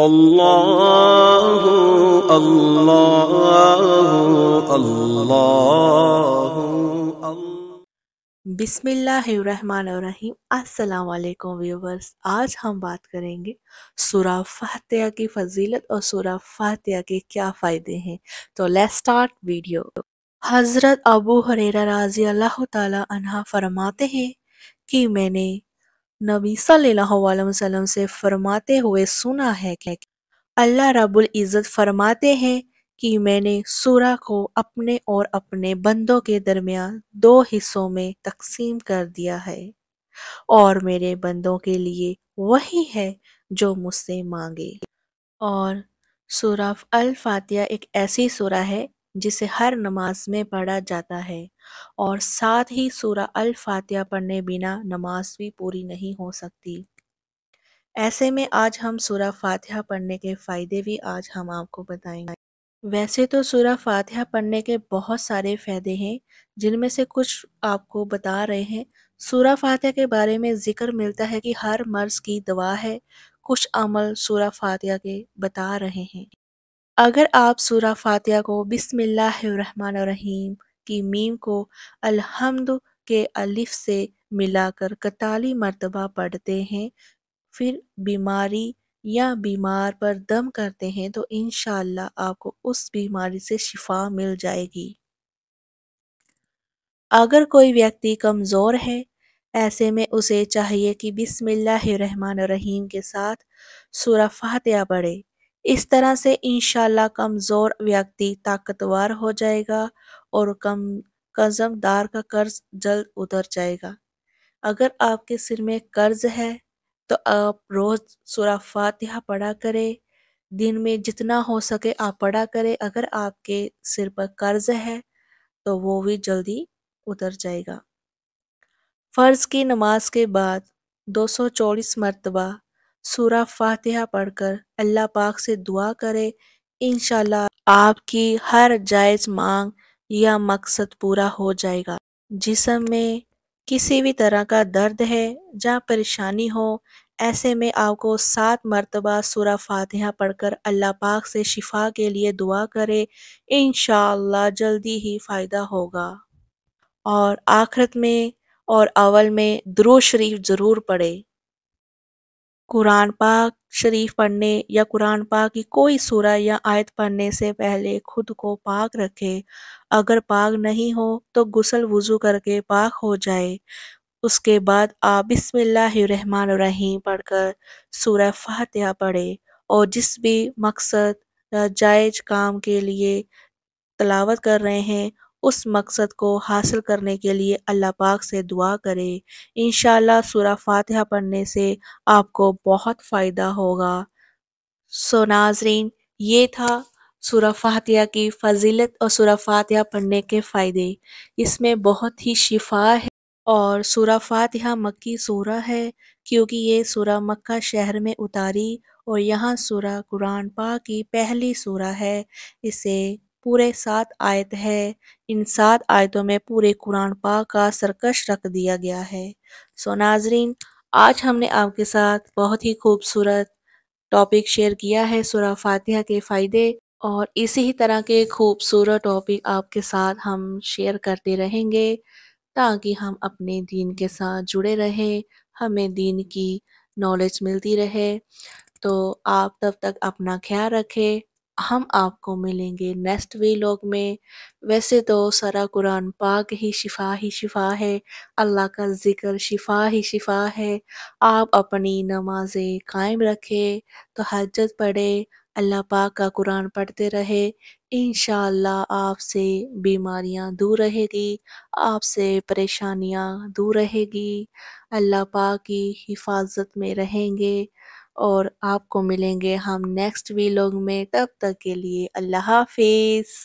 अल्लाह अल्लाह अल्लाह बिस्मिल्लाहिर्रहमानिर्रहीम अस्सलाम वालेकुम व्यूवर्स आज हम बात करेंगे सूरा फातिहा की फजीलत और सूरा फातिहा के क्या फ़ायदे हैं तो लेट्स स्टार्ट वीडियो हज़रत अबू हरेरा रज़ी अल्लाह ताला फरमाते हैं कि मैंने नबी सल्लल्लाहु अलैहि वसल्लम से फरमाते हुए सुना है कि अल्लाह रब्बुल इज़्ज़त फरमाते हैं कि मैंने सूरा को अपने और अपने बंदों के दरमियान दो हिस्सों में तकसीम कर दिया है और मेरे बंदों के लिए वही है जो मुझसे मांगे और सूरा अल फातिया एक ऐसी सूरा है जिसे हर नमाज में पढ़ा जाता है और साथ ही सूरा अल फातिहा पढ़ने बिना नमाज भी पूरी नहीं हो सकती ऐसे में आज हम सूरा फातिहा पढ़ने के फ़ायदे भी आज हम आपको बताएंगे वैसे तो सूरा फातिहा पढ़ने के बहुत सारे फ़ायदे हैं जिनमें से कुछ आपको बता रहे हैं सूरा फातिहा के बारे में जिक्र मिलता है कि हर मर्ज़ की दवा है कुछ अमल सूरा फातिहा के बता रहे हैं अगर आप सूरा फातिहा को बिसमीम की मीम को अल्हम्द के अलिफ से मिलाकर कताली मरतबा पढ़ते हैं फिर बीमारी या बीमार पर दम करते हैं तो इन आपको उस बीमारी से शिफा मिल जाएगी अगर कोई व्यक्ति कमज़ोर है ऐसे में उसे चाहिए कि बिसमीम के साथ सूरा फातिहा पढ़े इस तरह से इनशाला कमज़ोर व्यक्ति ताकतवर हो जाएगा और कम कर्जमदार का कर्ज जल्द उतर जाएगा अगर आपके सिर में कर्ज है तो आप रोज़ सुरा फातिहा पढ़ा करें दिन में जितना हो सके आप पढ़ा करें अगर आपके सिर पर कर्ज है तो वो भी जल्दी उतर जाएगा फ़र्ज़ की नमाज के बाद दो सौ चौबीस मरतबा सूरा फातिहा पढ़कर अल्लाह पाक से दुआ करे इन आपकी हर जायज़ मांग या मकसद पूरा हो जाएगा जिसम में किसी भी तरह का दर्द है जहाँ परेशानी हो ऐसे में आपको सात मरतबा सूरा फातिहा पढ़कर अल्लाह पाक से शिफा के लिए दुआ करे इन जल्दी ही फ़ायदा होगा और आखरत में और अवल में द्रो शरीफ ज़रूर पढ़े कुरान पाक शरीफ पढ़ने या कुरान पाक की कोई सूरह या आयत पढ़ने से पहले खुद को पाक रखे अगर पाक नहीं हो तो गुसल वज़ू करके पाक हो जाए उसके बाद आप बिसमीम पढ़कर सूरह फातिहा पढ़े और जिस भी मकसद जायज काम के लिए तलावत कर रहे हैं उस मकसद को हासिल करने के लिए अल्लाह पाक से दुआ करें इन सूरा फातिहा पढ़ने से आपको बहुत फ़ायदा होगा सो नाजरीन ये था सूरा फातिहा की फजीलत और सूरा फातिहा पढ़ने के फ़ायदे इसमें बहुत ही शिफा है और सूरा फातिहा मक्की सूरा है क्योंकि ये सूरा मक्का शहर में उतारी और यहाँ सूरा कुरान पा की पहली सूरा है इसे पूरे सात आयत है इन सात आयतों में पूरे कुरान पाक का सरकश रख दिया गया है सो नाजरीन आज हमने आपके साथ बहुत ही खूबसूरत टॉपिक शेयर किया है सुरा फातिहा के फ़ायदे और इसी ही तरह के खूबसूरत टॉपिक आपके साथ हम शेयर करते रहेंगे ताकि हम अपने दीन के साथ जुड़े रहें हमें दीन की नॉलेज मिलती रहे तो आप तब तक अपना ख्याल रखें हम आपको मिलेंगे नेक्स्ट वी लॉग में वैसे तो सारा कुरान पाक ही शिफा ही शिफा है अल्लाह का ज़िक्र शिफा ही शिफा है आप अपनी नमाज़ें कायम रखें तो हजत पढ़े अल्लाह पाक का कुरान पढ़ते रहे इन आपसे बीमारियां दूर रहेगी आपसे परेशानियां दूर रहेगी अल्लाह पाक की हिफाजत में रहेंगे और आपको मिलेंगे हम नेक्स्ट वीलॉग में तब तक के लिए अल्लाह हाफिज़